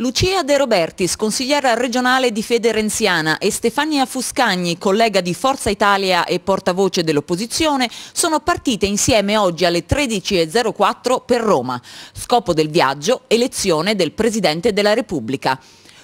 Lucia De Robertis, consigliera regionale di Fede Renziana e Stefania Fuscagni, collega di Forza Italia e portavoce dell'opposizione, sono partite insieme oggi alle 13.04 per Roma. Scopo del viaggio, elezione del Presidente della Repubblica.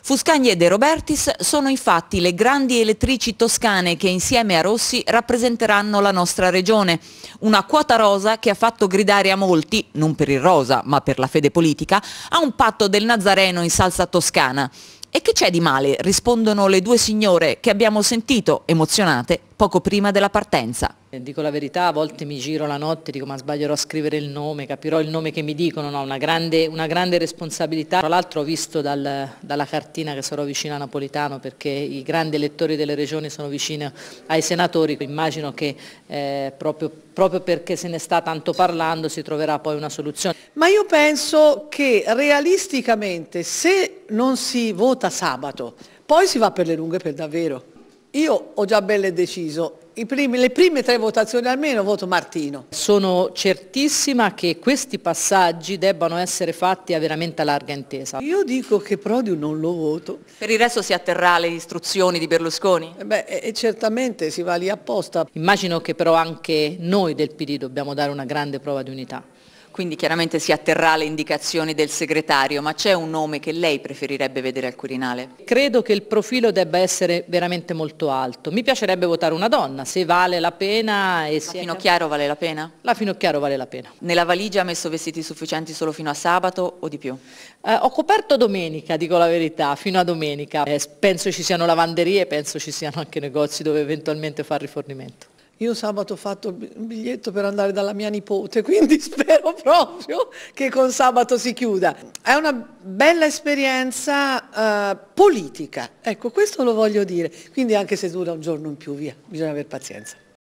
Fuscagni e De Robertis sono infatti le grandi elettrici toscane che insieme a Rossi rappresenteranno la nostra regione. Una quota rosa che ha fatto gridare a molti, non per il rosa ma per la fede politica, a un patto del Nazareno in salsa toscana. E che c'è di male? Rispondono le due signore che abbiamo sentito, emozionate, poco prima della partenza. Eh, dico la verità, a volte mi giro la notte, dico ma sbaglierò a scrivere il nome, capirò il nome che mi dicono, no, una grande, una grande responsabilità. Tra l'altro ho visto dal, dalla cartina che sarò vicino a Napolitano perché i grandi elettori delle regioni sono vicini ai senatori, immagino che eh, proprio, proprio perché se ne sta tanto parlando si troverà poi una soluzione. Ma io penso che realisticamente se non si vota sabato, poi si va per le lunghe per davvero. Io ho già belle deciso, Primi, le prime tre votazioni almeno voto Martino. Sono certissima che questi passaggi debbano essere fatti a veramente larga intesa. Io dico che Prodi non lo voto. Per il resto si atterrà alle istruzioni di Berlusconi? Eh beh, e certamente si va lì apposta. Immagino che però anche noi del PD dobbiamo dare una grande prova di unità quindi chiaramente si atterrà alle indicazioni del segretario, ma c'è un nome che lei preferirebbe vedere al Quirinale? Credo che il profilo debba essere veramente molto alto. Mi piacerebbe votare una donna, se vale la pena... E la se Finocchiaro è... vale la pena? La Finocchiaro vale la pena. Nella valigia ha messo vestiti sufficienti solo fino a sabato o di più? Eh, ho coperto domenica, dico la verità, fino a domenica. Eh, penso ci siano lavanderie, penso ci siano anche negozi dove eventualmente far rifornimento. Io sabato ho fatto un biglietto per andare dalla mia nipote, quindi spero proprio che con sabato si chiuda. È una bella esperienza uh, politica, ecco questo lo voglio dire, quindi anche se dura un giorno in più, via, bisogna avere pazienza.